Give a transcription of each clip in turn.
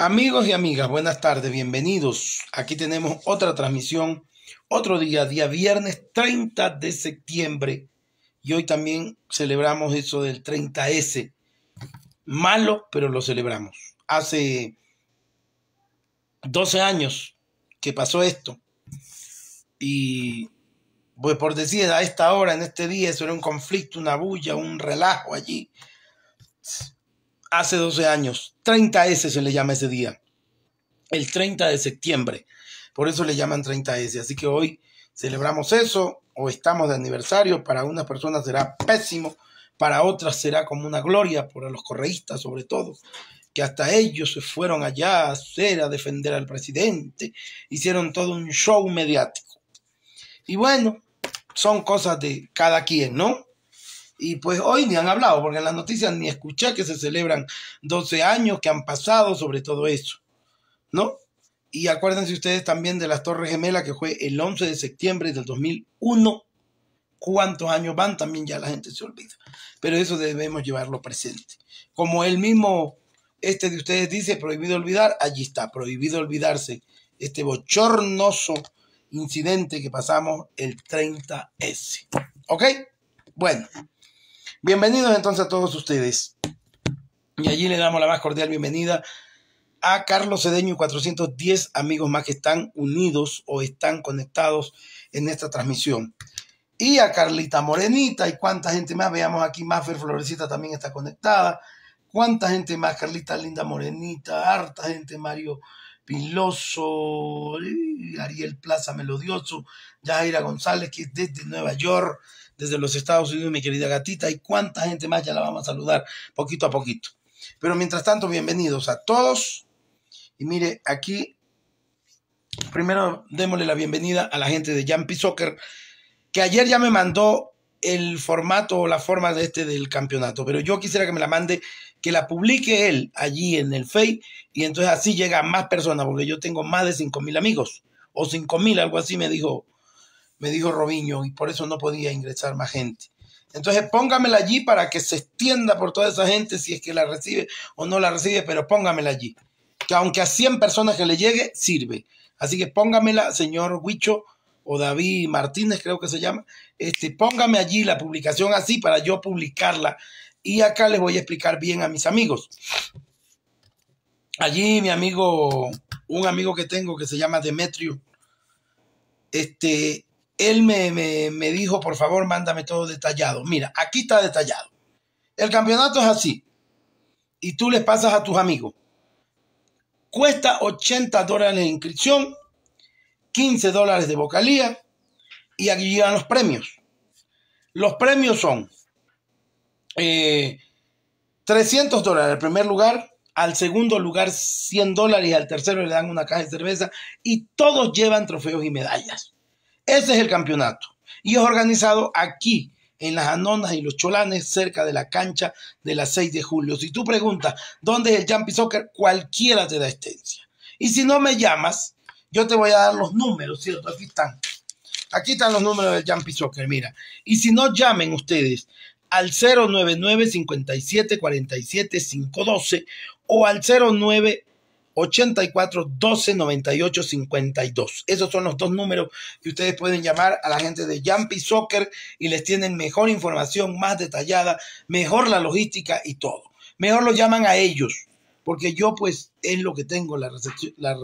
Amigos y amigas, buenas tardes, bienvenidos. Aquí tenemos otra transmisión, otro día, día viernes 30 de septiembre. Y hoy también celebramos eso del 30S. Malo, pero lo celebramos. Hace 12 años que pasó esto. Y pues por decir, a esta hora, en este día, eso era un conflicto, una bulla, un relajo allí hace 12 años. 30S se le llama ese día. El 30 de septiembre. Por eso le llaman 30S. Así que hoy celebramos eso o estamos de aniversario. Para unas personas será pésimo. Para otras será como una gloria, para los correístas sobre todo, que hasta ellos se fueron allá a hacer, a defender al presidente, hicieron todo un show mediático. Y bueno, son cosas de cada quien, ¿no? Y pues hoy ni han hablado, porque en las noticias ni escuché que se celebran 12 años que han pasado sobre todo eso, ¿no? Y acuérdense ustedes también de las Torres Gemelas, que fue el 11 de septiembre del 2001. ¿Cuántos años van? También ya la gente se olvida. Pero eso debemos llevarlo presente. Como el mismo, este de ustedes dice, prohibido olvidar, allí está, prohibido olvidarse este bochornoso incidente que pasamos el 30S. ¿Ok? Bueno. Bienvenidos entonces a todos ustedes. Y allí le damos la más cordial bienvenida a Carlos Cedeño y 410 amigos más que están unidos o están conectados en esta transmisión. Y a Carlita Morenita y cuánta gente más. Veamos aquí, Maffer Florecita también está conectada. Cuánta gente más, Carlita Linda Morenita, harta gente, Mario Piloso, Ariel Plaza Melodioso, Jaira González, que es desde Nueva York desde los Estados Unidos, mi querida gatita, y cuánta gente más ya la vamos a saludar poquito a poquito. Pero mientras tanto, bienvenidos a todos. Y mire, aquí primero démosle la bienvenida a la gente de Jumpy Soccer, que ayer ya me mandó el formato o la forma de este del campeonato, pero yo quisiera que me la mande, que la publique él allí en el Face y entonces así llega a más personas, porque yo tengo más de 5 mil amigos o 5 mil, algo así me dijo me dijo Robiño, y por eso no podía ingresar más gente. Entonces póngamela allí para que se extienda por toda esa gente, si es que la recibe o no la recibe, pero póngamela allí. Que aunque a 100 personas que le llegue, sirve. Así que póngamela, señor Huicho o David Martínez, creo que se llama. Este, póngame allí la publicación así para yo publicarla. Y acá les voy a explicar bien a mis amigos. Allí mi amigo, un amigo que tengo que se llama Demetrio, este, él me, dijo, por favor, mándame todo detallado. Mira, aquí está detallado. El campeonato es así. Y tú les pasas a tus amigos. Cuesta 80 dólares de inscripción, 15 dólares de vocalía y aquí llegan los premios. Los premios son 300 eh, dólares al primer lugar, al segundo lugar 100 dólares y al tercero le dan una caja de cerveza y todos llevan trofeos y medallas. Ese es el campeonato y es organizado aquí en las Anonas y los Cholanes, cerca de la cancha de las 6 de julio. Si tú preguntas dónde es el Jumpy Soccer, cualquiera te da estencia. Y si no me llamas, yo te voy a dar los números, ¿cierto? Aquí están. Aquí están los números del Jumpy Soccer, mira. Y si no llamen ustedes al 099 57 512 o al 09 84 12 98 52. Esos son los dos números que ustedes pueden llamar a la gente de Jumpy Soccer y les tienen mejor información, más detallada, mejor la logística y todo. Mejor lo llaman a ellos, porque yo pues es lo que tengo, la, recepción, la,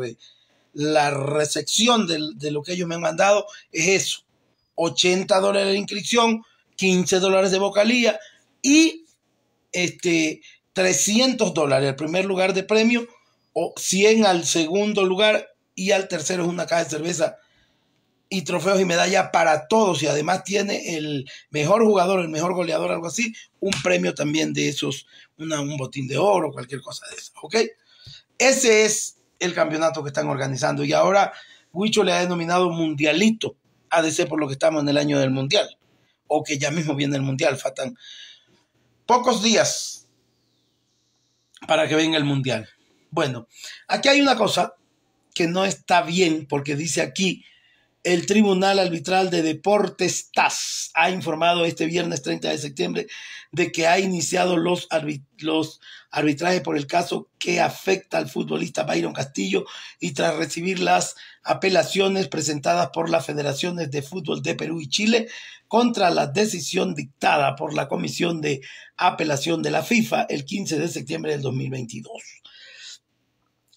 de, lo que ellos me han mandado es eso. 80 dólares de inscripción, 15 dólares de vocalía y este, 300 dólares el primer lugar de premio o 100 al segundo lugar y al tercero es una caja de cerveza y trofeos y medalla para todos y además tiene el mejor jugador, el mejor goleador, algo así, un premio también de esos, un botín de oro, cualquier cosa de eso, ¿ok? Ese es el campeonato que están organizando y ahora Huicho le ha denominado mundialito, ha de ser por lo que estamos en el año del mundial, o que ya mismo viene el mundial, faltan pocos días para que venga el mundial. Bueno, aquí hay una cosa que no está bien porque dice aquí, el Tribunal Arbitral de Deportes TAS ha informado este viernes 30 de septiembre de que ha iniciado los, los arbitrajes por el caso que afecta al futbolista Byron Castillo y tras recibir las apelaciones presentadas por las federaciones de fútbol de Perú y Chile contra la decisión dictada por la Comisión de Apelación de la FIFA el 15 de septiembre del 2022.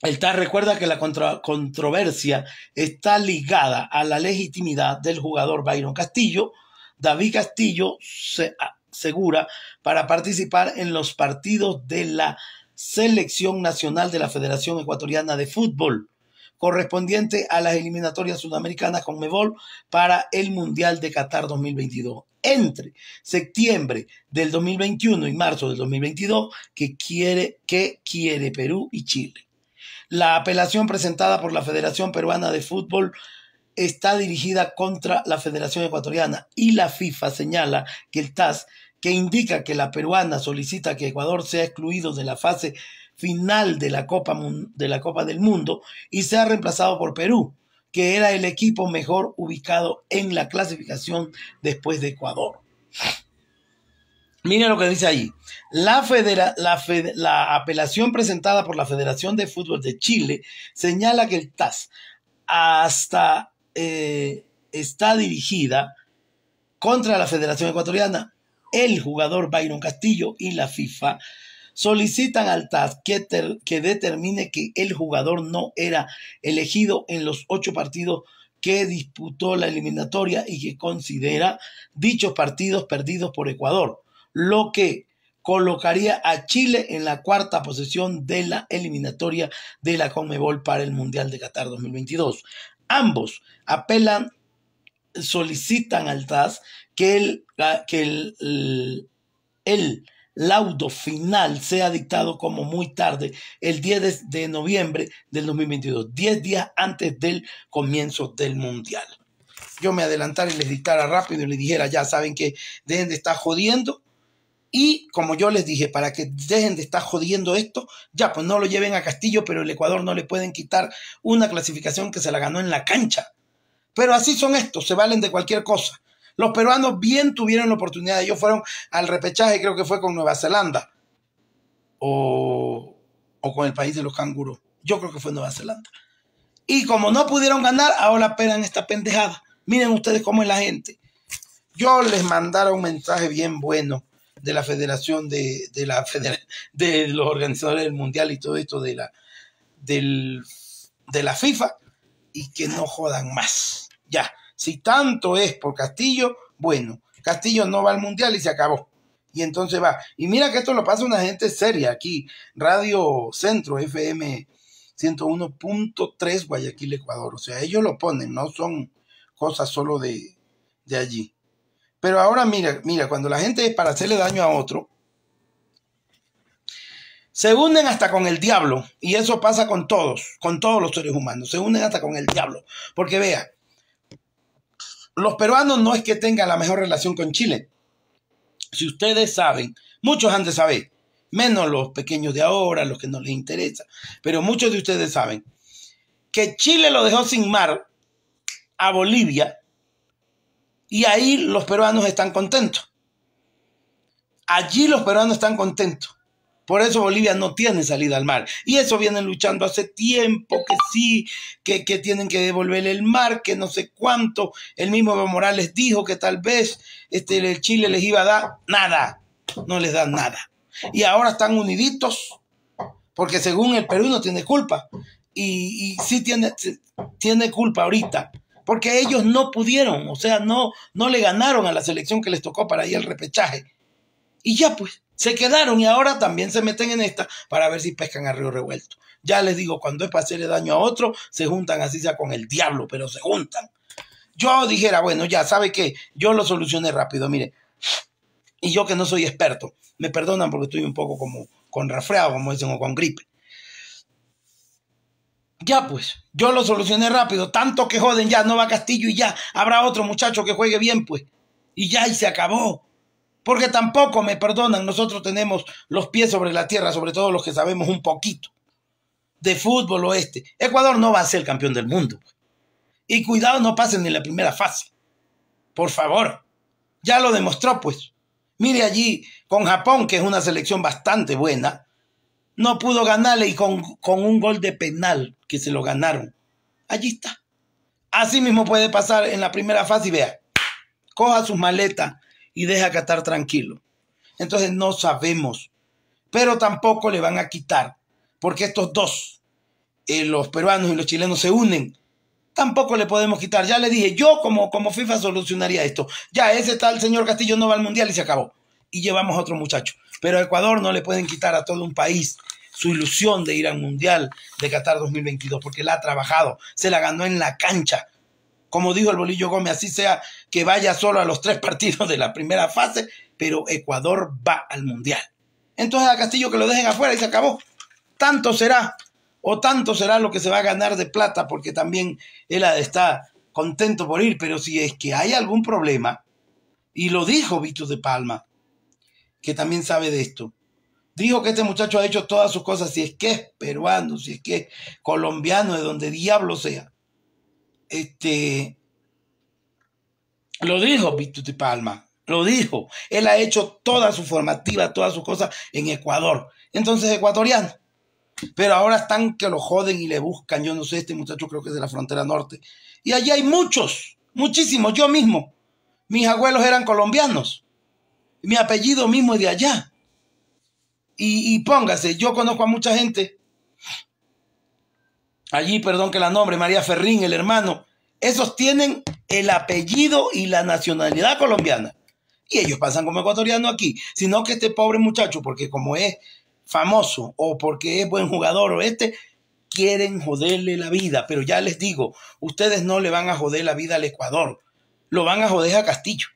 El TAR recuerda que la controversia está ligada a la legitimidad del jugador Byron Castillo. David Castillo se asegura para participar en los partidos de la selección nacional de la Federación Ecuatoriana de Fútbol, correspondiente a las eliminatorias sudamericanas con Mebol para el Mundial de Qatar 2022. Entre septiembre del 2021 y marzo del 2022, que quiere, que quiere Perú y Chile. La apelación presentada por la Federación Peruana de Fútbol está dirigida contra la Federación Ecuatoriana y la FIFA señala que el TAS, que indica que la peruana solicita que Ecuador sea excluido de la fase final de la Copa, de la Copa del Mundo y sea reemplazado por Perú, que era el equipo mejor ubicado en la clasificación después de Ecuador. Mira lo que dice ahí. La, apelación presentada por la Federación de Fútbol de Chile señala que el TAS hasta eh, está dirigida contra la Federación Ecuatoriana. El jugador Byron Castillo y la FIFA solicitan al TAS que determine que el jugador no era elegido en los ocho partidos que disputó la eliminatoria y que considera dichos partidos perdidos por Ecuador lo que colocaría a Chile en la cuarta posición de la eliminatoria de la Conmebol para el Mundial de Qatar 2022. Ambos apelan, solicitan al TAS que el, que el, laudo final sea dictado como muy tarde, el 10 de, noviembre del 2022, 10 días antes del comienzo del Mundial. Yo me adelantara y les dictara rápido y les dijera, ya saben que de de está jodiendo y como yo les dije, para que dejen de estar jodiendo esto, ya pues no lo lleven a Castillo, pero el Ecuador no le pueden quitar una clasificación que se la ganó en la cancha. Pero así son estos, se valen de cualquier cosa. Los peruanos bien tuvieron la oportunidad, ellos fueron al repechaje, creo que fue con Nueva Zelanda o, con el país de los canguros. Yo creo que fue Nueva Zelanda. Y como no pudieron ganar, ahora esperan esta pendejada. Miren ustedes cómo es la gente. Yo les mandara un mensaje bien bueno de la Federación de, de la de los organizadores del Mundial y todo esto de la, del, de la FIFA y que no jodan más. Ya, si tanto es por Castillo, bueno, Castillo no va al Mundial y se acabó. Y entonces va. Y mira que esto lo pasa una gente seria aquí. Radio Centro FM 101.3 Guayaquil, Ecuador. O sea, ellos lo ponen, no son cosas solo de allí. Pero ahora mira, mira, cuando la gente es para hacerle daño a otro, se hunden hasta con el diablo. Y eso pasa con todos, con todos los seres humanos. Se unen hasta con el diablo. Porque vea, los peruanos no es que tengan la mejor relación con Chile. Si ustedes saben, muchos han de saber, menos los pequeños de ahora, los que no les interesa, pero muchos de ustedes saben que Chile lo dejó sin mar a Bolivia y ahí los peruanos están contentos. Allí los peruanos están contentos. Por eso Bolivia no tiene salida al mar. Y eso vienen luchando hace tiempo, que sí, que, tienen que devolver el mar, que no sé cuánto. El mismo Evo Morales dijo que tal vez este, el Chile les iba a dar nada. No les dan nada. Y ahora están uniditos, porque según el Perú no tiene culpa. Y, sí tiene, tiene culpa ahorita porque ellos no pudieron, o sea, no, no le ganaron a la selección que les tocó para ir al repechaje. Y ya pues, se quedaron y ahora también se meten en esta para ver si pescan a río revuelto. Ya les digo, cuando es para hacerle daño a otro, se juntan así sea con el diablo, pero se juntan. Yo dijera, bueno, ya sabe que yo lo solucioné rápido, mire. Y yo que no soy experto, me perdonan porque estoy un poco como con resfriado, como dicen, o con gripe. Ya pues, yo lo solucioné rápido. Tanto que joden ya, no va Castillo y ya. Habrá otro muchacho que juegue bien pues. Y ya, y se acabó. Porque tampoco me perdonan, nosotros tenemos los pies sobre la tierra, sobre todo los que sabemos un poquito de fútbol oeste. Ecuador no va a ser campeón del mundo. Pues. Y cuidado, no pasen ni la primera fase. Por favor. Ya lo demostró, pues. Mire allí con Japón, que es una selección bastante buena, no pudo ganarle y con, con, un gol de penal que se lo ganaron. Allí está. Así mismo puede pasar en la primera fase y vea, coja sus maletas y deja Qatar tranquilo. Entonces no sabemos, pero tampoco le van a quitar, porque estos dos, eh, los peruanos y los chilenos, se unen. Tampoco le podemos quitar. Ya le dije, yo como, como FIFA solucionaría esto. Ya ese tal señor Castillo no va al mundial y se acabó. Y llevamos a otro muchacho. Pero a Ecuador no le pueden quitar a todo un país su ilusión de ir al Mundial de Qatar 2022, porque la ha trabajado, se la ganó en la cancha. Como dijo el Bolillo Gómez, así sea que vaya solo a los tres partidos de la primera fase, pero Ecuador va al Mundial. Entonces a Castillo que lo dejen afuera y se acabó. Tanto será, o tanto será lo que se va a ganar de plata, porque también él está contento por ir, pero si es que hay algún problema, y lo dijo Vitus de Palma, que también sabe de esto, dijo que este muchacho ha hecho todas sus cosas, si es que es peruano, si es que es colombiano, de donde diablo sea. Este, lo dijo Víctor Palma, lo dijo. Él ha hecho toda su formativa, todas sus cosas en Ecuador. Entonces, ecuatoriano. Pero ahora están que lo joden y le buscan. Yo no sé, este muchacho creo que es de la frontera norte. Y allí hay muchos, muchísimos. Yo mismo, mis abuelos eran colombianos. Mi apellido mismo es de allá. Y, póngase, yo conozco a mucha gente. Allí, perdón que la nombre, María Ferrín, el hermano. Esos tienen el apellido y la nacionalidad colombiana. Y ellos pasan como ecuatoriano aquí. Sino que este pobre muchacho, porque como es famoso o porque es buen jugador o este, quieren joderle la vida. Pero ya les digo, ustedes no le van a joder la vida al Ecuador. Lo van a joder a Castillo.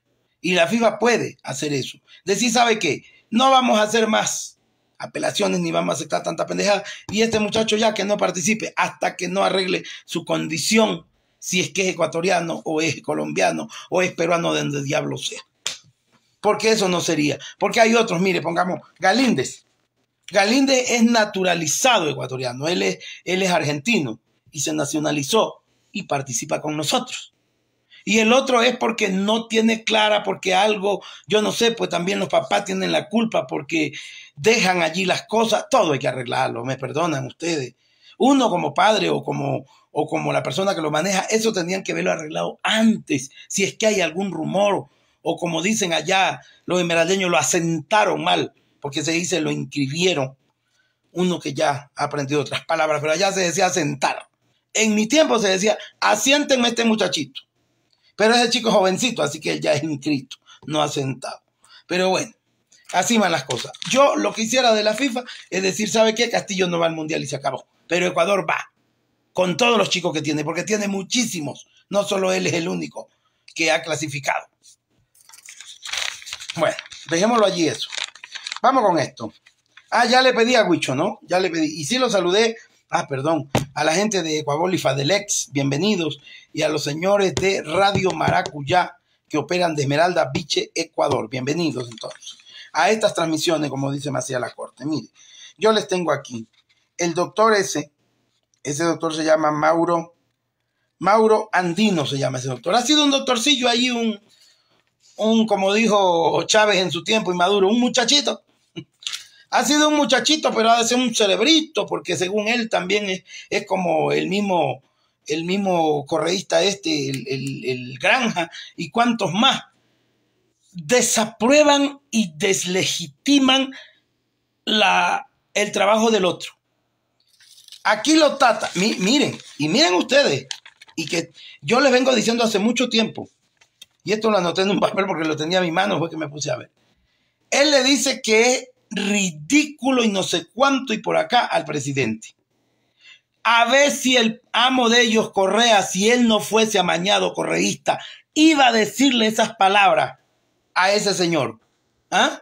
Y la FIFA puede hacer eso. Decir, ¿sabe qué? No vamos a hacer más apelaciones ni vamos a aceptar tanta pendejada. Y este muchacho ya que no participe hasta que no arregle su condición, si es que es ecuatoriano o es colombiano o es peruano, de donde diablo sea. Porque eso no sería. Porque hay otros, mire, pongamos, Galíndez. Galíndez es naturalizado ecuatoriano, él es, él es argentino y se nacionalizó y participa con nosotros. Y el otro es porque no tiene clara, porque algo, yo no sé, pues también los papás tienen la culpa porque dejan allí las cosas. Todo hay que arreglarlo, me perdonan ustedes. Uno como padre o como, o como la persona que lo maneja, eso tendrían que verlo arreglado antes, si es que hay algún rumor o como dicen allá los emeraldeños, lo asentaron mal, porque se dice lo inscribieron. Uno que ya ha aprendido otras palabras, pero allá se decía asentar. En mi tiempo se decía, asiéntenme este muchachito. Pero ese chico es jovencito, así que ya es inscrito, no ha sentado. Pero bueno, así van las cosas. Yo lo que hiciera de la FIFA es decir, ¿sabe qué? Castillo no va al Mundial y se acabó. Pero Ecuador va, con todos los chicos que tiene, porque tiene muchísimos. No solo él es el único que ha clasificado. Bueno, dejémoslo allí eso. Vamos con esto. Ah, ya le pedí a Huicho, ¿no? Ya le pedí. Y sí lo saludé. Ah, perdón a la gente de Ecuador y Fadelex, bienvenidos, y a los señores de Radio Maracuyá, que operan de Esmeralda Viche, Ecuador, bienvenidos entonces, a estas transmisiones, como dice Macía la Corte. Mire, yo les tengo aquí, el doctor ese, ese doctor se llama Mauro, Mauro Andino se llama ese doctor, ha sido un doctorcillo ahí, un, un como dijo Chávez en su tiempo y Maduro, un muchachito, ha sido un muchachito, pero ha de ser un celebrito porque según él también es, como el mismo, el mismo correísta este, el, Granja, y cuantos más. Desaprueban y deslegitiman la, el trabajo del otro. Aquí lo trata, miren, y miren ustedes, y que yo les vengo diciendo hace mucho tiempo, y esto lo anoté en un papel porque lo tenía en mi mano, fue que me puse a ver. Él le dice que ridículo y no sé cuánto y por acá al presidente. A ver si el amo de ellos, Correa, si él no fuese amañado correísta, iba a decirle esas palabras a ese señor. ¿ah?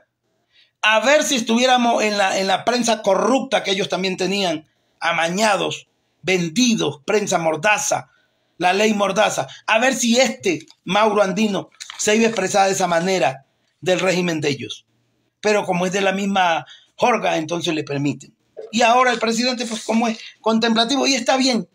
A ver si estuviéramos en la, en la prensa corrupta que ellos también tenían, amañados, vendidos, prensa mordaza, la ley mordaza. A ver si este Mauro Andino se iba a expresar de esa manera del régimen de ellos pero como es de la misma jorga, entonces le permiten. Y ahora el presidente, pues como es contemplativo, y está bien,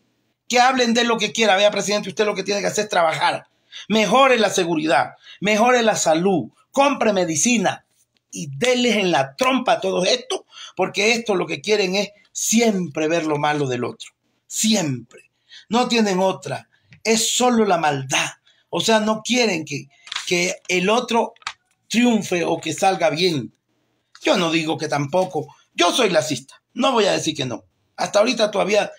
que hablen de lo que quiera. Vea, presidente, usted lo que tiene que hacer es trabajar. Mejore la seguridad, mejore la salud, compre medicina y déles en la trompa todo esto. porque esto lo que quieren es siempre ver lo malo del otro. Siempre. No tienen otra. Es solo la maldad. O sea, no quieren que, que el otro triunfe o que salga bien. Yo no digo que tampoco. Yo soy lacista. No voy a decir que no. Hasta ahorita todavía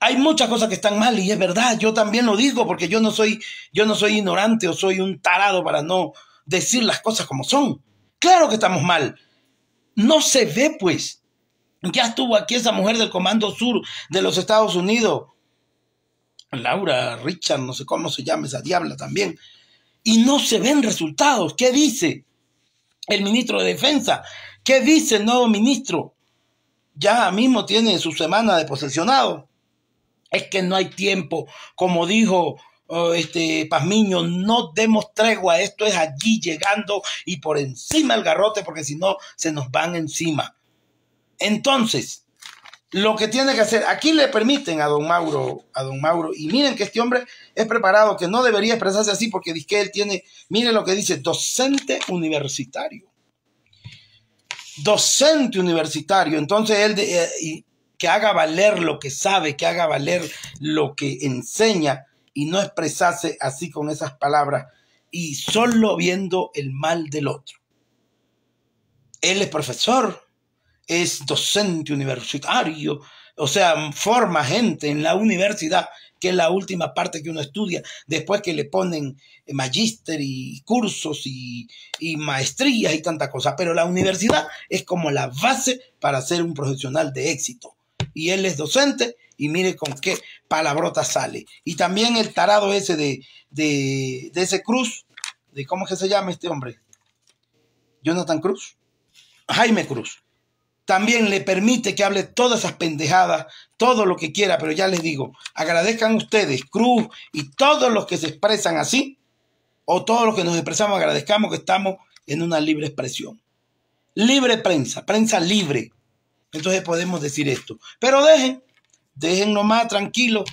hay muchas cosas que están mal y es verdad. Yo también lo digo porque yo no soy, yo no soy ignorante o soy un tarado para no decir las cosas como son. Claro que estamos mal. No se ve, pues. Ya estuvo aquí esa mujer del Comando Sur de los Estados Unidos. Laura, Richard, no sé cómo se llama esa diabla también. Y no se ven resultados. ¿Qué dice? el ministro de Defensa. ¿Qué dice el nuevo ministro? Ya mismo tiene su semana de posesionado. Es que no hay tiempo, como dijo oh, este Pazmiño, no demos tregua, esto es allí llegando y por encima el garrote, porque si no se nos van encima. Entonces, lo que tiene que hacer. Aquí le permiten a don Mauro, a don Mauro, y miren que este hombre es preparado, que no debería expresarse así porque dice que él tiene, miren lo que dice, docente universitario. Docente universitario. Entonces él eh, que haga valer lo que sabe, que haga valer lo que enseña y no expresarse así con esas palabras y solo viendo el mal del otro. Él es profesor, es docente universitario, o sea, forma gente en la universidad, que es la última parte que uno estudia, después que le ponen magíster y cursos y, maestrías y tanta cosa. Pero la universidad es como la base para ser un profesional de éxito. Y él es docente y mire con qué palabrota sale. Y también el tarado ese de, de ese Cruz, de cómo es que se llama este hombre. Jonathan Cruz. Jaime Cruz también le permite que hable todas esas pendejadas, todo lo que quiera, pero ya les digo, agradezcan ustedes, Cruz y todos los que se expresan así, o todos los que nos expresamos, agradezcamos que estamos en una libre expresión. Libre prensa, prensa libre. Entonces podemos decir esto. Pero dejen, dejen más tranquilo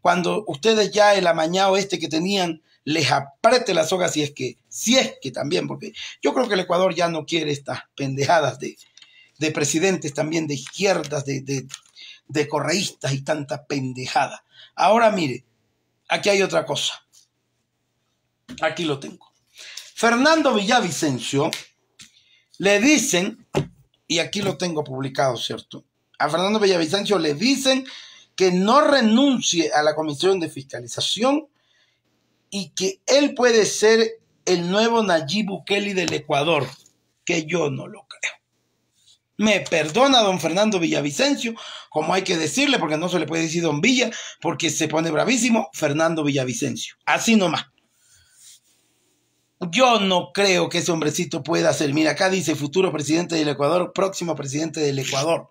cuando ustedes ya el amañado este que tenían les apriete la soga si es que, si es que también, porque yo creo que el Ecuador ya no quiere estas pendejadas de, de presidentes también de izquierdas, de, correístas y tanta pendejada. Ahora mire, aquí hay otra cosa. Aquí lo tengo. Fernando Villavicencio le dicen, y aquí lo tengo publicado, ¿cierto? A Fernando Villavicencio le dicen que no renuncie a la comisión de fiscalización y que él puede ser el nuevo Nayib Bukele del Ecuador, que yo no lo creo. Me perdona don Fernando Villavicencio, como hay que decirle, porque no se le puede decir don Villa, porque se pone bravísimo Fernando Villavicencio. Así nomás. Yo no creo que ese hombrecito pueda ser. Mira, acá dice futuro presidente del Ecuador, próximo presidente del Ecuador.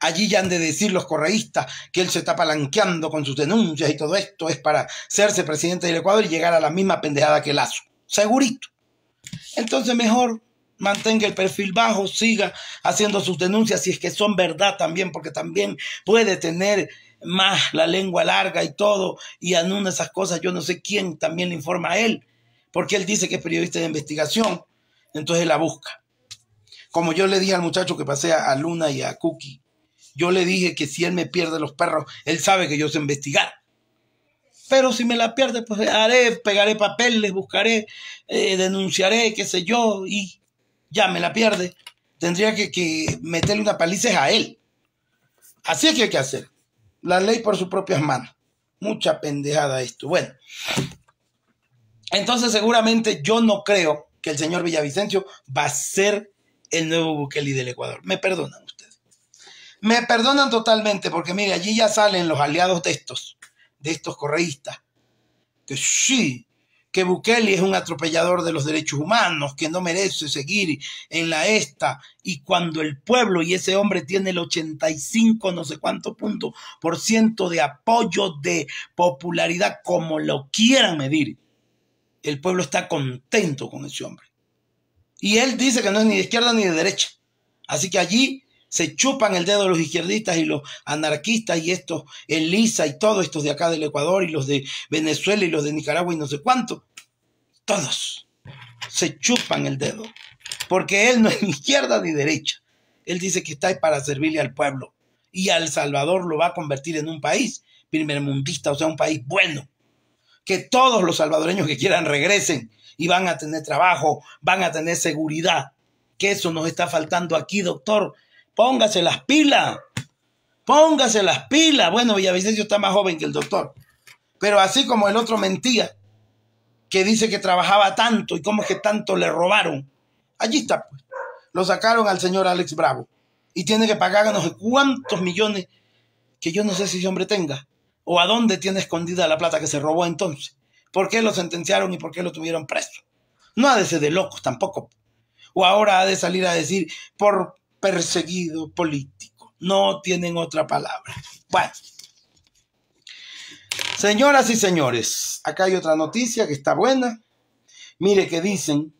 Allí ya han de decir los correístas que él se está palanqueando con sus denuncias y todo esto es para serse presidente del Ecuador y llegar a la misma pendejada que Lazo. Segurito. Entonces mejor mantenga el perfil bajo, siga haciendo sus denuncias si es que son verdad también, porque también puede tener más la lengua larga y todo, y anuna esas cosas, yo no sé quién también le informa a él, porque él dice que es periodista de investigación, entonces la busca. Como yo le dije al muchacho que pasé a Luna y a Cookie, yo le dije que si él me pierde los perros, él sabe que yo sé investigar. Pero si me la pierde, pues haré, pegaré papeles, buscaré, eh, denunciaré, qué sé yo, y ya me la pierde, tendría que, meterle una paliza a él. Así es que hay que hacer. La ley por sus propias manos. Mucha pendejada esto. Bueno, entonces seguramente yo no creo que el señor Villavicencio va a ser el nuevo Bukeli del Ecuador. Me perdonan ustedes. Me perdonan totalmente porque mire, allí ya salen los aliados de estos, de estos correístas, que sí, que Bukele es un atropellador de los derechos humanos, que no merece seguir en la esta, y cuando el pueblo y ese hombre tiene el 85, no sé cuánto punto por ciento de apoyo, de popularidad, como lo quieran medir, el pueblo está contento con ese hombre. Y él dice que no es ni de izquierda ni de derecha. Así que allí se chupan el dedo los izquierdistas y los anarquistas y estos, Elisa y todos estos de acá del Ecuador y los de Venezuela y los de Nicaragua y no sé cuánto, todos se chupan el dedo, porque él no es ni izquierda ni derecha. Él dice que está ahí para servirle al pueblo y al Salvador lo va a convertir en un país primermundista, o sea, un país bueno. Que todos los salvadoreños que quieran regresen y van a tener trabajo, van a tener seguridad. Que eso nos está faltando aquí, doctor. Póngase las pilas. Póngase las pilas. Bueno, Villavicencio está más joven que el doctor. Pero así como el otro mentía, que dice que trabajaba tanto y cómo es que tanto le robaron. Allí está, pues. Lo sacaron al señor Alex Bravo y tiene que pagar no sé cuántos millones que yo no sé si ese hombre tenga o a dónde tiene escondida la plata que se robó entonces. ¿Por qué lo sentenciaron y por qué lo tuvieron preso? No ha de ser de locos tampoco. O ahora ha de salir a decir por perseguido político. No tienen otra palabra. Bueno. Señoras y señores, acá hay otra noticia que está buena. Mire que dicen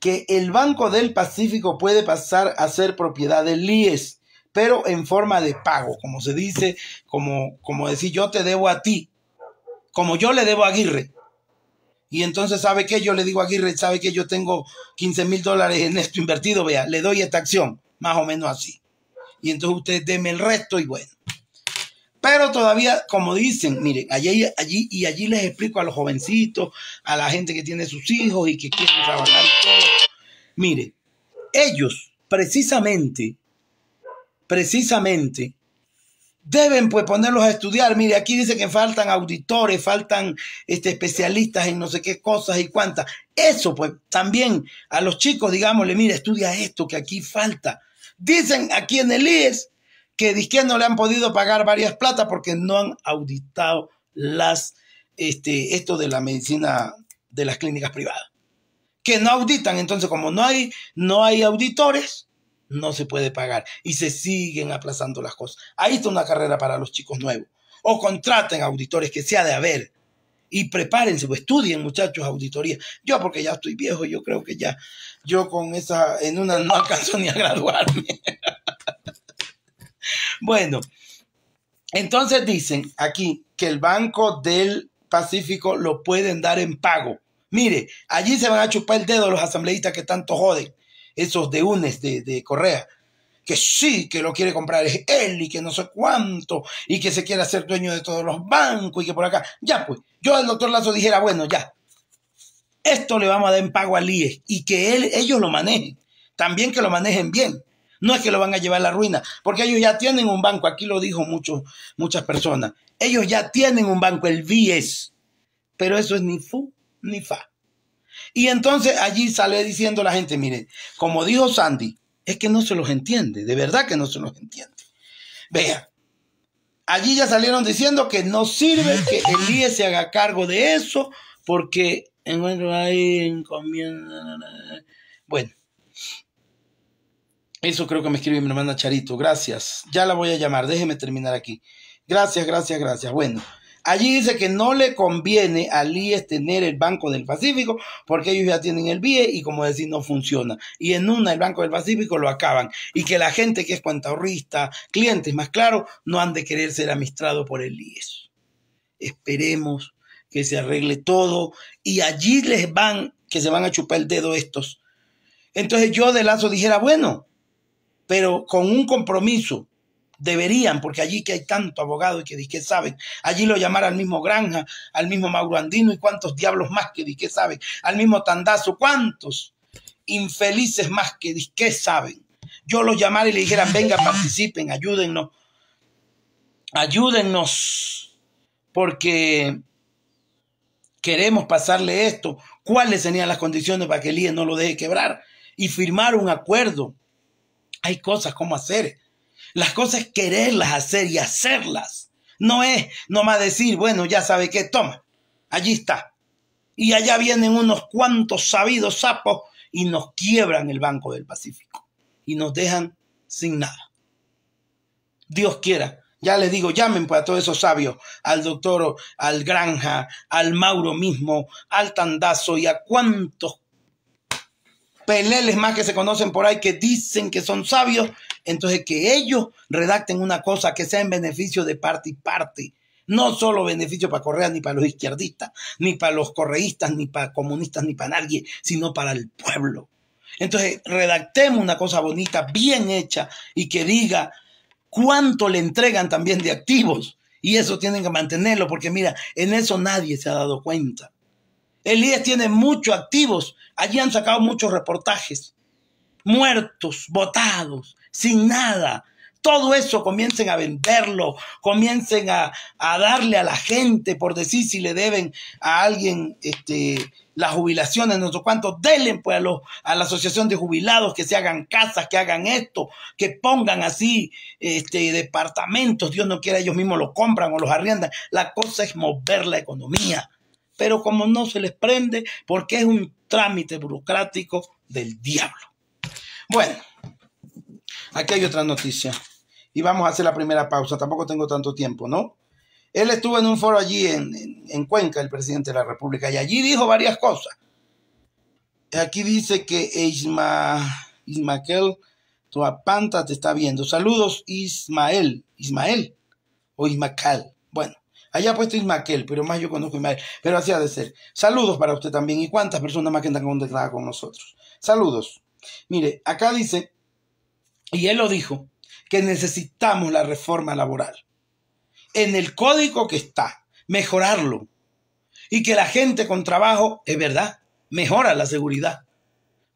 que el Banco del Pacífico puede pasar a ser propiedad del IES, pero en forma de pago, como se dice, como, como decir yo te debo a ti, como yo le debo a Aguirre. Y entonces, ¿sabe qué? Yo le digo a Aguirre, ¿sabe que Yo tengo 15 mil dólares en esto invertido, vea, le doy esta acción, más o menos así. Y entonces usted deme el resto y bueno. Pero todavía, como dicen, miren, allí, allí y allí les explico a los jovencitos, a la gente que tiene sus hijos y que quiere trabajar y todo. Miren, ellos precisamente, precisamente, deben pues ponerlos a estudiar. Mire, aquí dice que faltan auditores, faltan este, especialistas en no sé qué cosas y cuántas. Eso pues también a los chicos, digámosle, mire, estudia esto que aquí falta. Dicen aquí en el IES que disque no le han podido pagar varias platas porque no han auditado las, este, esto de la medicina de las clínicas privadas. Que no auditan, entonces como no hay, no hay auditores, no se puede pagar y se siguen aplazando las cosas. Ahí está una carrera para los chicos nuevos. O contraten auditores que sea de haber y prepárense o estudien muchachos auditoría. Yo porque ya estoy viejo, yo creo que ya, yo con esa, en una no alcanzo ni a graduarme. Bueno, entonces dicen aquí que el Banco del Pacífico lo pueden dar en pago. Mire, allí se van a chupar el dedo los asambleístas que tanto joden, esos de UNES de, Correa que sí, que lo quiere comprar es él y que no sé cuánto, y que se quiere hacer dueño de todos los bancos y que por acá. Ya, pues, yo al doctor Lazo dijera, bueno, ya, esto le vamos a dar en pago al IES y que él, ellos lo manejen, también que lo manejen bien, no es que lo van a llevar a la ruina, porque ellos ya tienen un banco, aquí lo dijo mucho, muchas personas, ellos ya tienen un banco, el BIES, pero eso es ni FU ni FA. Y entonces allí sale diciendo la gente, mire, como dijo Sandy, es que no se los entiende, de verdad que no se los entiende. Vea, allí ya salieron diciendo que no sirve que el BIES se haga cargo de eso, porque encuentro ahí encomienda. Bueno, eso creo que me escribe mi hermana Charito. Gracias. Ya la voy a llamar. Déjeme terminar aquí. Gracias, gracias, gracias. Bueno, allí dice que no le conviene al IES tener el Banco del Pacífico porque ellos ya tienen el BIE y como decir no funciona. Y en una el Banco del Pacífico lo acaban. Y que la gente que es cuentahorrista, clientes más claro, no han de querer ser amistrado por el IES. Esperemos que se arregle todo y allí les van, que se van a chupar el dedo estos. Entonces yo de lazo dijera, bueno, pero con un compromiso. Deberían, porque allí que hay tanto abogado y que que saben. Allí lo llamar al mismo Granja, al mismo Mauro Andino y cuántos diablos más que que saben. Al mismo Tandazo, cuántos infelices más que que saben. Yo lo llamar y le dijeran, venga, participen, ayúdennos. Ayúdennos, porque queremos pasarle esto. ¿Cuáles serían las condiciones para que el e no lo deje quebrar? Y firmar un acuerdo hay cosas como hacer. Las cosas quererlas hacer y hacerlas. No es nomás decir, bueno, ya sabe qué, toma, allí está. Y allá vienen unos cuantos sabidos sapos y nos quiebran el Banco del Pacífico y nos dejan sin nada. Dios quiera. Ya les digo, llamen pues a todos esos sabios, al doctor, al Granja, al Mauro mismo, al Tandazo y a cuantos peleles más que se conocen por ahí que dicen que son sabios. Entonces, que ellos redacten una cosa que sea en beneficio de parte y parte. No solo beneficio para Correa, ni para los izquierdistas, ni para los correístas, ni para comunistas, ni para nadie, sino para el pueblo. Entonces, redactemos una cosa bonita, bien hecha, y que diga cuánto le entregan también de activos. Y eso tienen que mantenerlo, porque mira, en eso nadie se ha dado cuenta. El IES tiene muchos activos. Allí han sacado muchos reportajes. Muertos, botados, sin nada. Todo eso comiencen a venderlo, comiencen a, darle a la gente, por decir si le deben a alguien este, las jubilaciones, no sé cuánto, denle pues a, a la asociación de jubilados que se hagan casas, que hagan esto, que pongan así este, departamentos, Dios no quiera, ellos mismos los compran o los arriendan. La cosa es mover la economía pero como no se les prende, porque es un trámite burocrático del diablo. Bueno, aquí hay otra noticia. Y vamos a hacer la primera pausa, tampoco tengo tanto tiempo, ¿no? Él estuvo en un foro allí en, Cuenca, el presidente de la República, y allí dijo varias cosas. Aquí dice que Ismael, Ismael Tuapanta te está viendo. Saludos, Ismael, Ismael o Ismael. Bueno, Allá ha puesto Ismael, pero más yo conozco Ismael. Pero así ha de ser. Saludos para usted también. ¿Y cuántas personas más que están contactadas con nosotros? Saludos. Mire, acá dice, y él lo dijo, que necesitamos la reforma laboral. En el código que está, mejorarlo. Y que la gente con trabajo, es verdad, mejora la seguridad.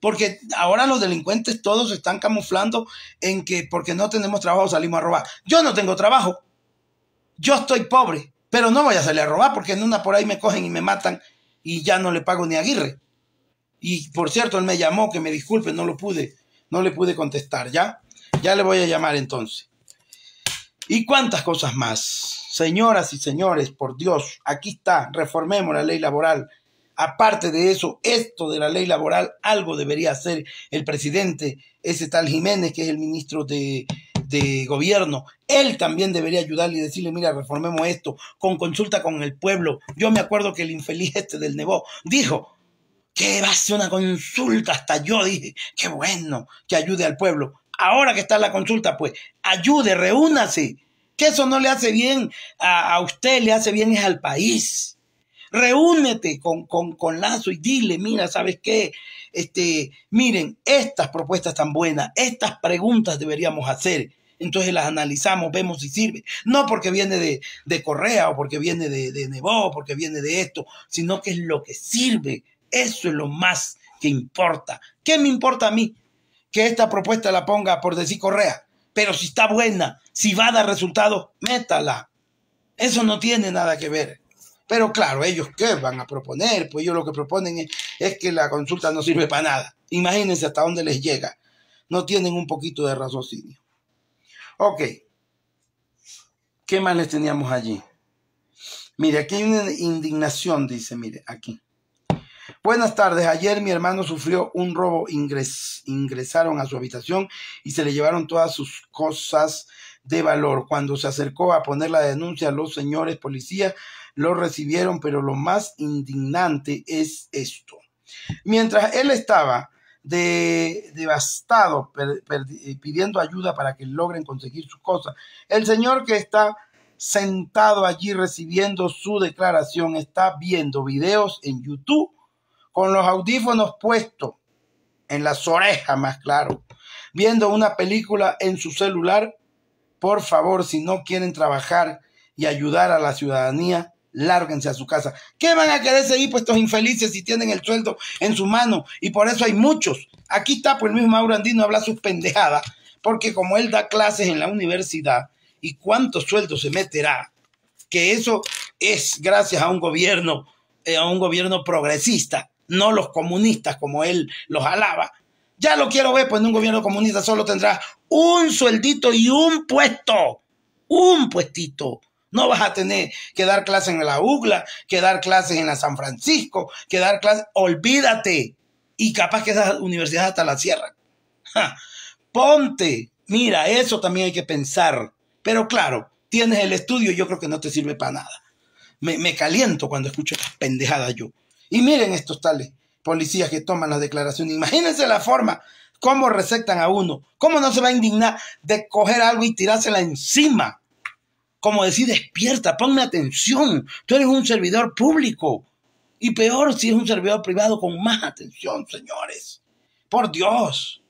Porque ahora los delincuentes todos se están camuflando en que porque no tenemos trabajo salimos a robar. Yo no tengo trabajo. Yo estoy pobre. Pero no voy a salir a robar, porque en una por ahí me cogen y me matan y ya no le pago ni a Aguirre. Y por cierto, él me llamó, que me disculpe, no lo pude, no le pude contestar, ¿ya? Ya le voy a llamar entonces. ¿Y cuántas cosas más? Señoras y señores, por Dios, aquí está, reformemos la ley laboral. Aparte de eso, esto de la ley laboral, algo debería hacer el presidente, ese tal Jiménez, que es el ministro de, de gobierno, él también debería ayudarle y decirle, mira, reformemos esto, con consulta con el pueblo. Yo me acuerdo que el infeliz este del Nebo dijo, que va a ser una consulta? Hasta yo dije, qué bueno que ayude al pueblo. Ahora que está la consulta, pues, ayude, reúnase. Que eso no le hace bien a, usted, le hace bien es al país. Reúnete con, con, Lazo y dile, mira, ¿sabes qué? Este, miren, estas propuestas tan buenas, estas preguntas deberíamos hacer entonces las analizamos, vemos si sirve. No porque viene de, Correa o porque viene de, de Nebo, porque viene de esto, sino que es lo que sirve. Eso es lo más que importa. ¿Qué me importa a mí? Que esta propuesta la ponga por decir Correa. Pero si está buena, si va a dar resultados, métala. Eso no tiene nada que ver. Pero claro, ellos qué van a proponer, pues ellos lo que proponen es, es que la consulta no sirve para nada. Imagínense hasta dónde les llega. No tienen un poquito de raciocinio. Ok. ¿Qué más les teníamos allí? Mire, aquí hay una indignación, dice, mire, aquí. Buenas tardes. Ayer mi hermano sufrió un robo. ingresaron a su habitación y se le llevaron todas sus cosas de valor. Cuando se acercó a poner la denuncia, los señores policías lo recibieron, pero lo más indignante es esto. Mientras él estaba de, devastado, eh, pidiendo ayuda para que logren conseguir sus cosas. El Señor que está sentado allí recibiendo su declaración está viendo videos en YouTube con los audífonos puestos en las orejas, más claro, viendo una película en su celular. Por favor, si no quieren trabajar y ayudar a la ciudadanía, lárguense a su casa. ¿Qué van a querer seguir pues estos infelices si tienen el sueldo en su mano? Y por eso hay muchos. Aquí está, pues el mismo Mauro Andino habla sus pendejadas, porque como él da clases en la universidad, ¿y cuánto sueldo se meterá? Que eso es gracias a un gobierno, eh, a un gobierno progresista, no los comunistas como él los alaba. Ya lo quiero ver, pues en un gobierno comunista solo tendrá un sueldito y un puesto, un puestito no vas a tener que dar clases en la UGLA, que dar clases en la San Francisco, que dar clases. Olvídate. Y capaz que esas universidades hasta la sierra Ponte. Mira, eso también hay que pensar. Pero claro, tienes el estudio, yo creo que no te sirve para nada. Me, caliento cuando escucho estas pendejadas yo. Y miren estos tales policías que toman las declaraciones. Imagínense la forma, cómo receptan a uno, cómo no se va a indignar de coger algo y tirársela encima como decir, despierta, ponme atención, tú eres un servidor público. Y peor si es un servidor privado con más atención, señores. Por Dios,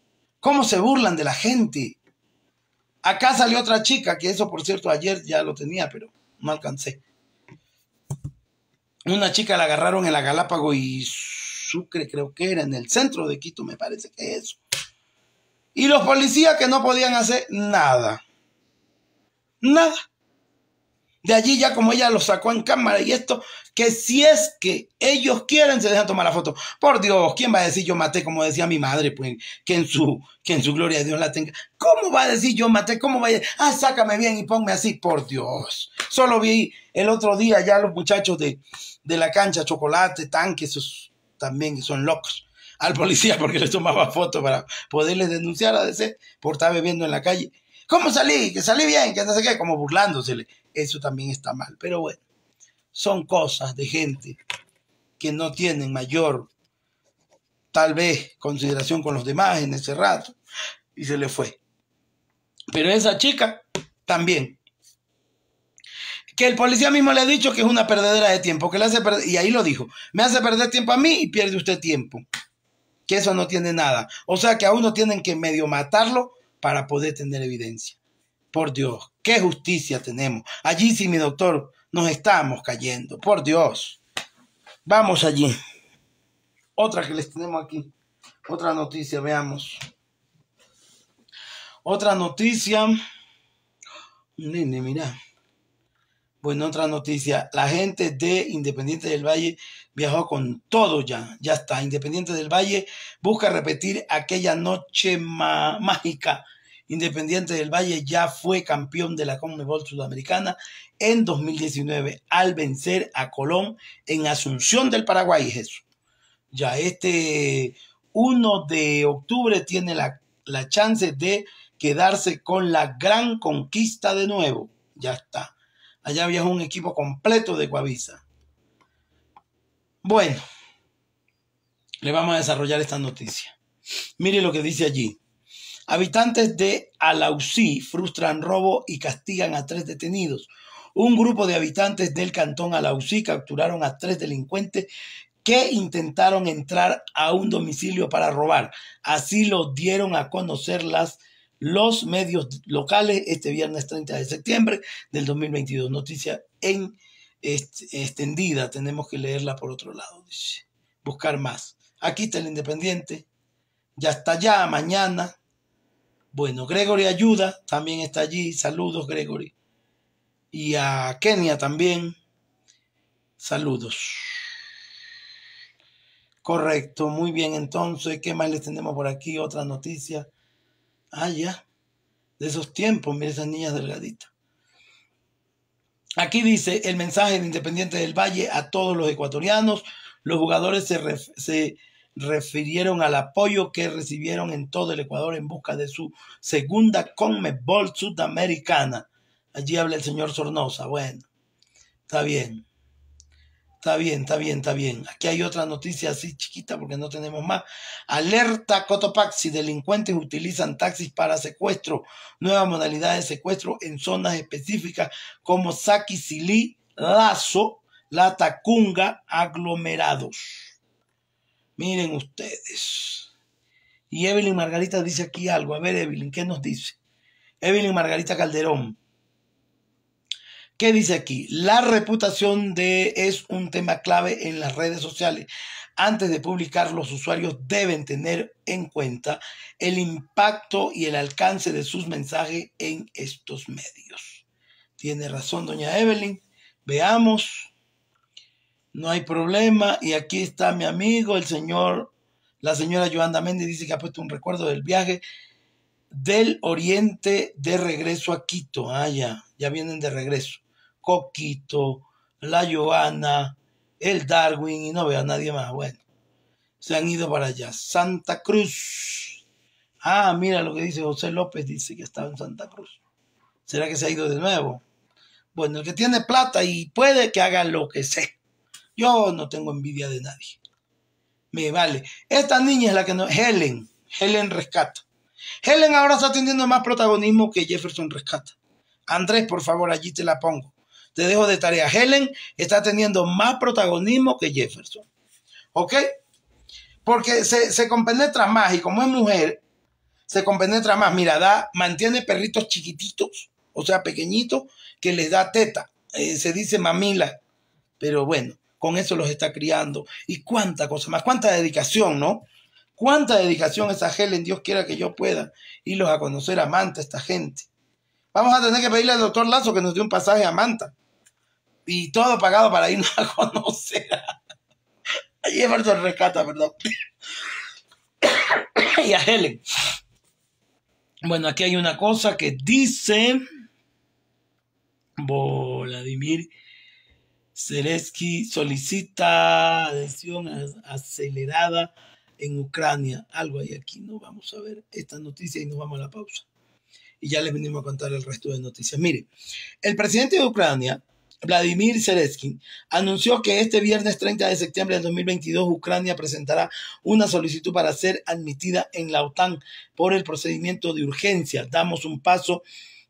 ¿cómo se burlan de la gente? Acá salió otra chica, que eso por cierto ayer ya lo tenía, pero no alcancé. Una chica la agarraron en la Galápago y Sucre, creo que era, en el centro de Quito, me parece que es. Y los policías que no podían hacer nada. Nada. De allí ya como ella lo sacó en cámara y esto, que si es que ellos quieren, se dejan tomar la foto. Por Dios, ¿quién va a decir yo maté? Como decía mi madre, pues, que en su, que en su gloria de Dios la tenga. ¿Cómo va a decir yo maté? ¿Cómo va a decir, ah, sácame bien y ponme así? Por Dios. Solo vi el otro día ya los muchachos de, de la cancha, chocolate, tanques también son locos. Al policía porque le tomaba foto para poderle denunciar a DC por estar bebiendo en la calle. ¿Cómo salí? Que salí bien, que no sé qué, como burlándosele eso también está mal. Pero bueno, son cosas de gente que no tienen mayor, tal vez, consideración con los demás en ese rato y se le fue. Pero esa chica también. Que el policía mismo le ha dicho que es una perdedera de tiempo, que le hace y ahí lo dijo, me hace perder tiempo a mí y pierde usted tiempo. Que eso no tiene nada. O sea que a uno tienen que medio matarlo para poder tener evidencia. Por Dios, qué justicia tenemos. Allí sí, mi doctor, nos estamos cayendo. Por Dios. Vamos allí. Otra que les tenemos aquí. Otra noticia, veamos. Otra noticia. Nene, mira. Bueno, otra noticia. La gente de Independiente del Valle viajó con todo ya. Ya está. Independiente del Valle busca repetir aquella noche mágica Independiente del Valle ya fue campeón de la Conmebol Sudamericana en 2019 al vencer a Colón en Asunción del Paraguay, Jesús. Ya este 1 de octubre tiene la, chance de quedarse con la gran conquista de nuevo. Ya está. Allá había un equipo completo de Coavisa. Bueno, le vamos a desarrollar esta noticia. Mire lo que dice allí. Habitantes de Alausí frustran robo y castigan a tres detenidos. Un grupo de habitantes del cantón Alausí capturaron a tres delincuentes que intentaron entrar a un domicilio para robar. Así lo dieron a conocer los medios locales este viernes 30 de septiembre del 2022. Noticia en, extendida, tenemos que leerla por otro lado, dice. Buscar más. Aquí está el Independiente. Ya está ya, mañana. Bueno, Gregory Ayuda también está allí. Saludos, Gregory. Y a Kenia también. Saludos. Correcto, muy bien. Entonces, ¿qué más les tenemos por aquí? Otra noticia. Ah, ya. De esos tiempos, mira esas niñas delgaditas. Aquí dice el mensaje de Independiente del Valle a todos los ecuatorianos. Los jugadores se, se refirieron al apoyo que recibieron en todo el Ecuador en busca de su segunda Conmebol Sudamericana. Allí habla el señor Sornosa. Bueno, está bien. Está bien, está bien, está bien. Aquí hay otra noticia así chiquita porque no tenemos más. Alerta Cotopaxi. Delincuentes utilizan taxis para secuestro. Nueva modalidad de secuestro en zonas específicas como Saquisilí Lazo, La Tacunga aglomerados. Miren ustedes. Y Evelyn Margarita dice aquí algo. A ver, Evelyn, ¿qué nos dice? Evelyn Margarita Calderón. ¿Qué dice aquí? La reputación de, es un tema clave en las redes sociales. Antes de publicar, los usuarios deben tener en cuenta el impacto y el alcance de sus mensajes en estos medios. Tiene razón doña Evelyn. Veamos no hay problema. Y aquí está mi amigo, el señor, la señora Joanda Méndez dice que ha puesto un recuerdo del viaje del oriente de regreso a Quito. Ah, ya, ya vienen de regreso. Coquito, la Joana, el Darwin y no veo a nadie más. Bueno, se han ido para allá. Santa Cruz. Ah, mira lo que dice José López, dice que estaba en Santa Cruz. ¿Será que se ha ido de nuevo? Bueno, el que tiene plata y puede que haga lo que sea. Yo no tengo envidia de nadie. Me vale. Esta niña es la que no. Helen. Helen rescata. Helen ahora está teniendo más protagonismo que Jefferson rescata. Andrés, por favor, allí te la pongo. Te dejo de tarea. Helen está teniendo más protagonismo que Jefferson. ¿Ok? Porque se, compenetra más y como es mujer, se compenetra más. Mira, da, mantiene perritos chiquititos, o sea, pequeñitos, que les da teta. Eh, se dice mamila. Pero bueno, con eso los está criando. Y cuánta cosa más, cuánta dedicación, ¿no? Cuánta dedicación esa Helen, Dios quiera que yo pueda irlos a conocer a Manta, esta gente. Vamos a tener que pedirle al doctor Lazo que nos dé un pasaje a Manta. Y todo pagado para irnos a conocer. A Rescata, perdón. y a Helen. Bueno, aquí hay una cosa que dice Vladimir Zelensky solicita adhesión acelerada en Ucrania. Algo hay aquí, ¿no? Vamos a ver esta noticia y nos vamos a la pausa. Y ya les venimos a contar el resto de noticias. Mire, el presidente de Ucrania, Vladimir Zelensky, anunció que este viernes 30 de septiembre de 2022 Ucrania presentará una solicitud para ser admitida en la OTAN por el procedimiento de urgencia. Damos un paso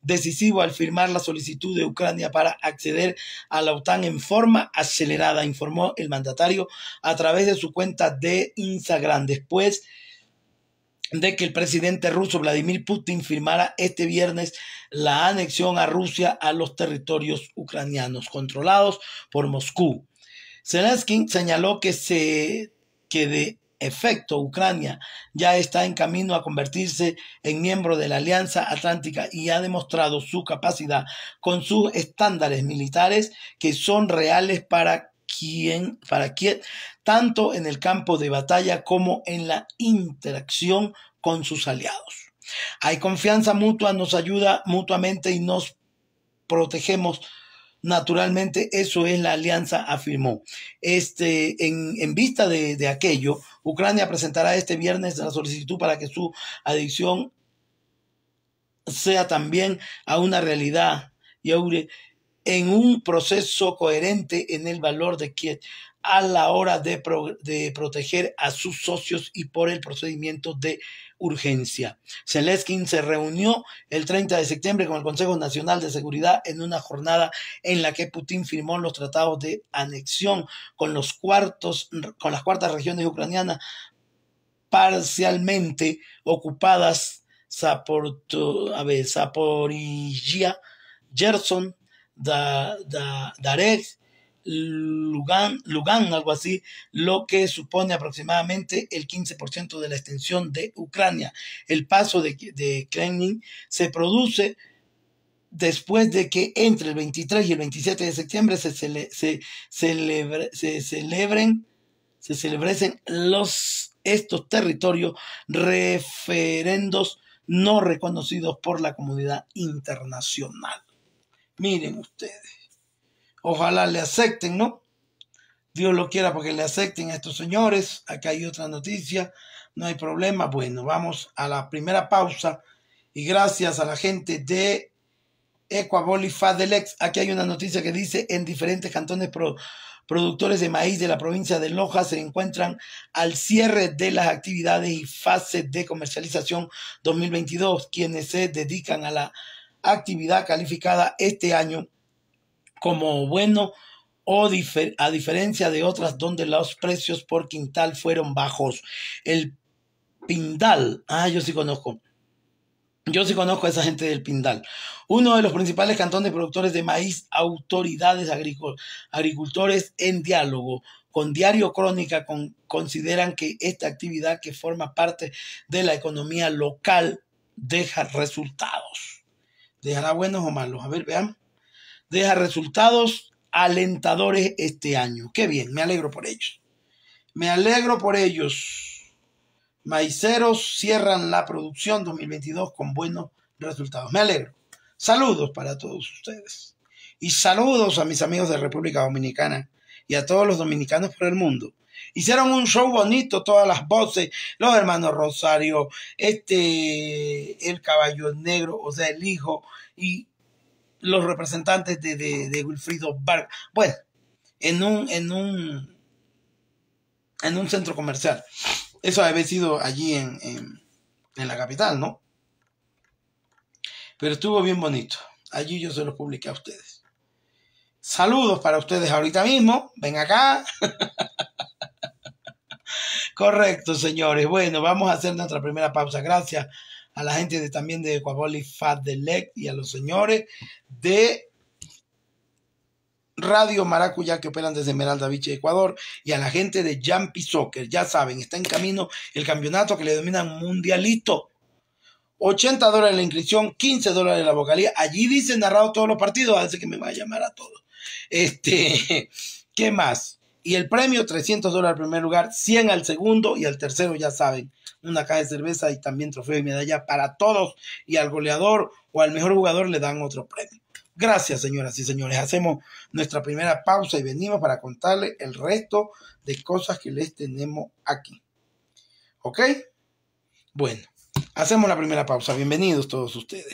decisivo al firmar la solicitud de Ucrania para acceder a la OTAN en forma acelerada, informó el mandatario a través de su cuenta de Instagram. Después de que el presidente ruso Vladimir Putin firmara este viernes la anexión a Rusia a los territorios ucranianos controlados por Moscú. Zelensky señaló que se quede efecto, Ucrania ya está en camino a convertirse en miembro de la Alianza Atlántica y ha demostrado su capacidad con sus estándares militares que son reales para quien, para quién, tanto en el campo de batalla como en la interacción con sus aliados. Hay confianza mutua, nos ayuda mutuamente y nos protegemos Naturalmente, eso es la alianza, afirmó. Este, en, vista de, de, aquello, Ucrania presentará este viernes la solicitud para que su adicción sea también a una realidad y en un proceso coherente en el valor de Kiev a la hora de, de proteger a sus socios y por el procedimiento de urgencia. Zelensky se reunió el 30 de septiembre con el Consejo Nacional de Seguridad en una jornada en la que Putin firmó los tratados de anexión con, los cuartos, con las cuartas regiones ucranianas parcialmente ocupadas Zaporto, a Zaporizhia, Gerson, Lugán, Lugán, algo así, lo que supone aproximadamente el 15% de la extensión de Ucrania. El paso de, de Kremlin se produce después de que entre el 23 y el 27 de septiembre se, se, se celebren se celebren los estos territorios referendos no reconocidos por la comunidad internacional. Miren ustedes. Ojalá le acepten, ¿no? Dios lo quiera porque le acepten a estos señores. Acá hay otra noticia, no hay problema. Bueno, vamos a la primera pausa y gracias a la gente de del Fadelex. Aquí hay una noticia que dice en diferentes cantones productores de maíz de la provincia de Loja se encuentran al cierre de las actividades y fases de comercialización 2022, quienes se dedican a la actividad calificada este año como bueno o a diferencia de otras donde los precios por quintal fueron bajos. El Pindal, ah, yo sí conozco. Yo sí conozco a esa gente del Pindal. Uno de los principales cantones productores de maíz, autoridades agricultores en diálogo con Diario Crónica con, consideran que esta actividad que forma parte de la economía local deja resultados. ¿Dejará buenos o malos? A ver, veamos deja resultados alentadores este año. Qué bien, me alegro por ellos. Me alegro por ellos. Maiceros cierran la producción 2022 con buenos resultados. Me alegro. Saludos para todos ustedes. Y saludos a mis amigos de República Dominicana y a todos los dominicanos por el mundo. Hicieron un show bonito, todas las voces, los hermanos Rosario, este, el caballo negro, o sea, el hijo, y los representantes de, de, Wilfrido Bar Bueno, en un, en un, en un centro comercial. Eso había sido allí en, en, la capital, ¿no? Pero estuvo bien bonito. Allí yo se lo publiqué a ustedes. Saludos para ustedes ahorita mismo. Ven acá. Correcto, señores. Bueno, vamos a hacer nuestra primera pausa. Gracias a la gente de, también de y Fat Delect y a los señores de Radio Maracuyá que operan desde Esmeralda Vichy, Ecuador, y a la gente de Jumpy Soccer. Ya saben, está en camino el campeonato que le dominan Mundialito. 80 dólares la inscripción, 15 dólares la vocalía. Allí dicen, narrado todos los partidos, así que me va a llamar a todos. Este, ¿qué más? Y el premio, 300 dólares al primer lugar, 100 al segundo y al tercero, ya saben, una caja de cerveza y también trofeo y medalla para todos. Y al goleador o al mejor jugador le dan otro premio. Gracias, señoras y señores. Hacemos nuestra primera pausa y venimos para contarles el resto de cosas que les tenemos aquí. ¿Ok? Bueno, hacemos la primera pausa. Bienvenidos todos ustedes.